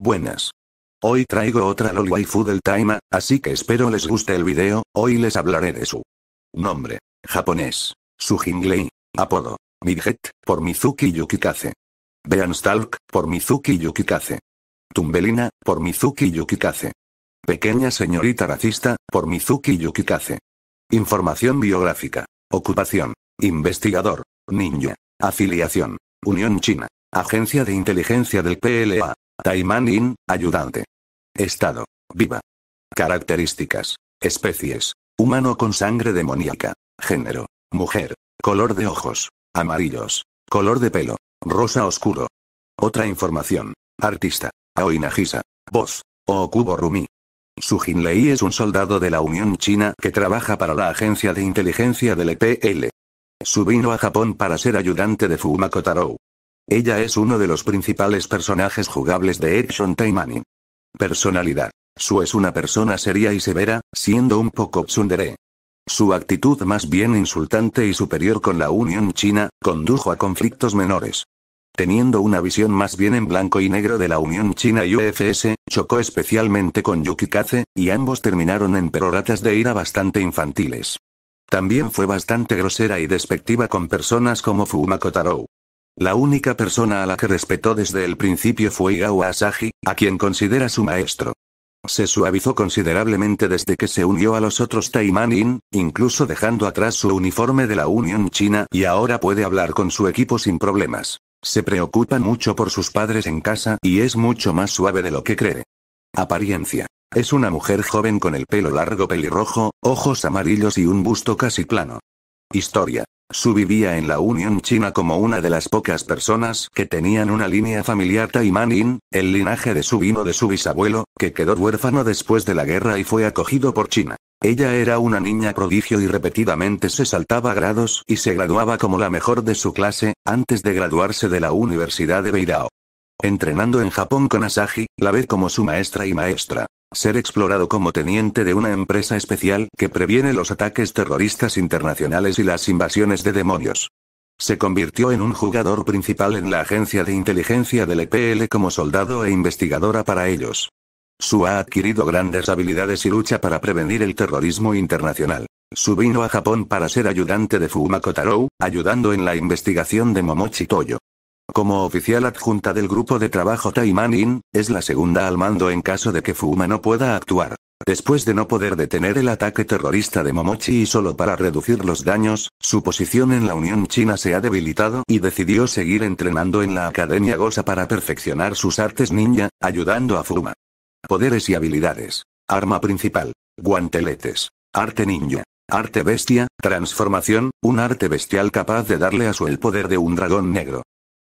Buenas. Hoy traigo otra LOL waifu del Taima, así que espero les guste el video, hoy les hablaré de su nombre. Japonés. Su Jinglei. Apodo. Midget, por Mizuki Yukikaze. Beanstalk, por Mizuki Yukikaze. Tumbelina, por Mizuki Yukikaze. Pequeña señorita racista, por Mizuki Yukikaze. Información biográfica. Ocupación. Investigador. Ninja. Afiliación. Unión China. Agencia de Inteligencia del PLA. Taimanin. ayudante. Estado. Viva. Características. Especies. Humano con sangre demoníaca. Género. Mujer. Color de ojos. Amarillos. Color de pelo. Rosa oscuro. Otra información. Artista. Aoi Voz. Okubo Rumi. Su Jinlei es un soldado de la Unión China que trabaja para la agencia de inteligencia del EPL. Su vino a Japón para ser ayudante de Fuma Kotarou. Ella es uno de los principales personajes jugables de Action Taimani. Personalidad. Su es una persona seria y severa, siendo un poco tsundere. Su actitud más bien insultante y superior con la Unión China, condujo a conflictos menores. Teniendo una visión más bien en blanco y negro de la Unión China y UFS, chocó especialmente con Yukikaze, y ambos terminaron en peroratas de ira bastante infantiles. También fue bastante grosera y despectiva con personas como Fumako Taro. La única persona a la que respetó desde el principio fue Igawa Asahi, a quien considera su maestro. Se suavizó considerablemente desde que se unió a los otros Taimanin, incluso dejando atrás su uniforme de la Unión China y ahora puede hablar con su equipo sin problemas. Se preocupa mucho por sus padres en casa y es mucho más suave de lo que cree. Apariencia. Es una mujer joven con el pelo largo pelirrojo, ojos amarillos y un busto casi plano. Historia. Su vivía en la Unión China como una de las pocas personas que tenían una línea familiar Taimanin, el linaje de su vino de su bisabuelo, que quedó huérfano después de la guerra y fue acogido por China. Ella era una niña prodigio y repetidamente se saltaba grados y se graduaba como la mejor de su clase, antes de graduarse de la Universidad de Beirao. Entrenando en Japón con Asahi, la ve como su maestra y maestra ser explorado como teniente de una empresa especial que previene los ataques terroristas internacionales y las invasiones de demonios. Se convirtió en un jugador principal en la agencia de inteligencia del EPL como soldado e investigadora para ellos. Su ha adquirido grandes habilidades y lucha para prevenir el terrorismo internacional. Su vino a Japón para ser ayudante de Fumako Tarou, ayudando en la investigación de Momochi Toyo. Como oficial adjunta del grupo de trabajo Taimanin, es la segunda al mando en caso de que Fuma no pueda actuar. Después de no poder detener el ataque terrorista de Momochi y solo para reducir los daños, su posición en la Unión China se ha debilitado y decidió seguir entrenando en la Academia Gosa para perfeccionar sus artes ninja, ayudando a Fuma. Poderes y habilidades. Arma principal. Guanteletes. Arte ninja. Arte bestia, transformación, un arte bestial capaz de darle a su el poder de un dragón negro.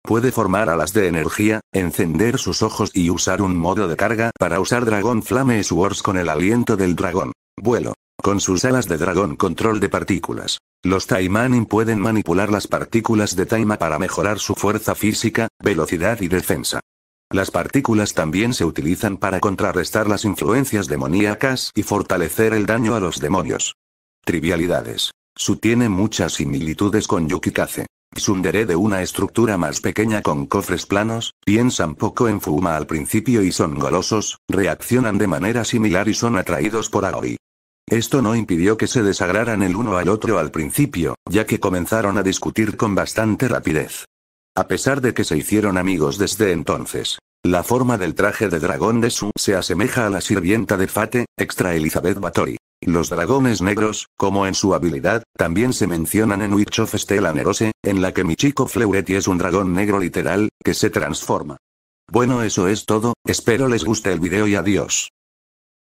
Puede formar alas de energía, encender sus ojos y usar un modo de carga para usar Dragón Flame Swords con el aliento del dragón. Vuelo. Con sus alas de dragón control de partículas. Los Taimanin pueden manipular las partículas de Taima para mejorar su fuerza física, velocidad y defensa. Las partículas también se utilizan para contrarrestar las influencias demoníacas y fortalecer el daño a los demonios. Trivialidades. Su tiene muchas similitudes con Yukikaze. Sunderé de una estructura más pequeña con cofres planos, piensan poco en Fuma al principio y son golosos, reaccionan de manera similar y son atraídos por Aoi. Esto no impidió que se desagraran el uno al otro al principio, ya que comenzaron a discutir con bastante rapidez. A pesar de que se hicieron amigos desde entonces, la forma del traje de dragón de Su se asemeja a la sirvienta de Fate, extra Elizabeth Bathory. Los dragones negros, como en su habilidad, también se mencionan en Witch of Stella Nerose, en la que mi chico Fleuretti es un dragón negro literal, que se transforma. Bueno eso es todo, espero les guste el video y adiós.